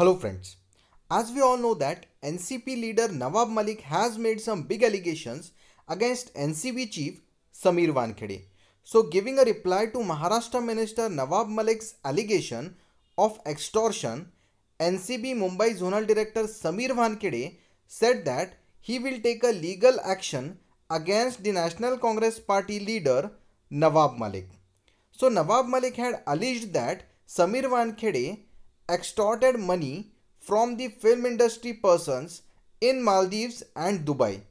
Hello friends. As we all know that NCP leader Nawab Malik has made some big allegations against NCB chief Samir Wankhede. So giving a reply to Maharashtra minister Nawab Malik's allegation of extortion, NCB Mumbai zonal director Samir Wankhede said that he will take a legal action against the National Congress party leader Nawab Malik. So Nawab Malik had alleged that Samir Wankhede extorted money from the film industry persons in Maldives and Dubai.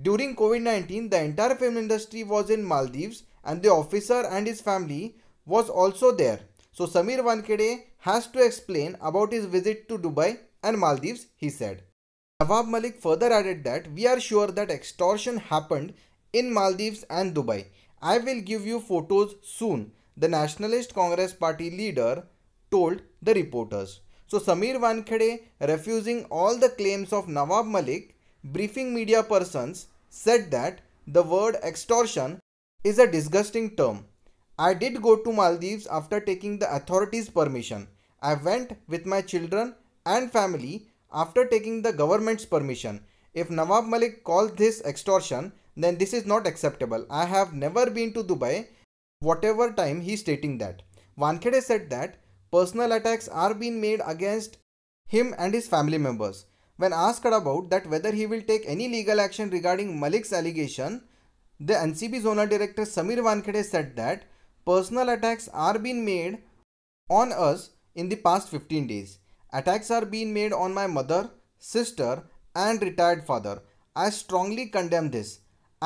During COVID 19, the entire film industry was in Maldives and the officer and his family was also there. So Samir Wankhede has to explain about his visit to Dubai and Maldives, he said. Nawab Malik further added that we are sure that extortion happened in Maldives and Dubai. I will give you photos soon. The Nationalist Congress Party leader told the reporters. So Samir Vankhede, refusing all the claims of Nawab Malik, briefing media persons, said that the word extortion is a disgusting term. I did go to Maldives after taking the authorities' permission. I went with my children and family after taking the government's permission. If Nawab Malik called this extortion, then this is not acceptable. I have never been to Dubai, whatever time he's stating that. Vankhede said that personal attacks are being made against him and his family members. When asked about that whether he will take any legal action regarding Malik's allegation, the NCB Zonal Director Samir Vankade said that personal attacks are being made on us in the past 15 days. Attacks are being made on my mother, sister and retired father. I strongly condemn this.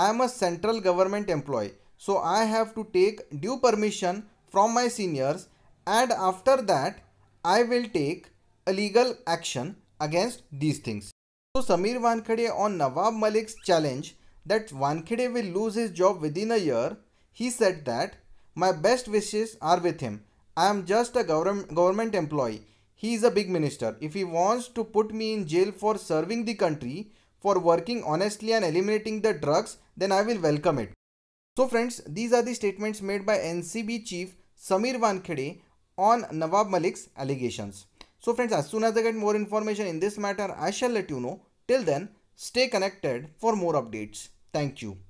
I am a central government employee, so I have to take due permission from my seniors and after that I will take a legal action against these things. So Samir Wankhede on Nawab Malik's challenge that Wankhede will lose his job within a year, he said that my best wishes are with him. I am just a government government employee. He is a big minister. If he wants to put me in jail for serving the country, for working honestly and eliminating the drugs, then I will welcome it. So friends, these are the statements made by NCB chief Samir Wankhede on Nawab Malik's allegations. So friends, as soon as I get more information in this matter, I shall let you know. Till then, stay connected for more updates. Thank you.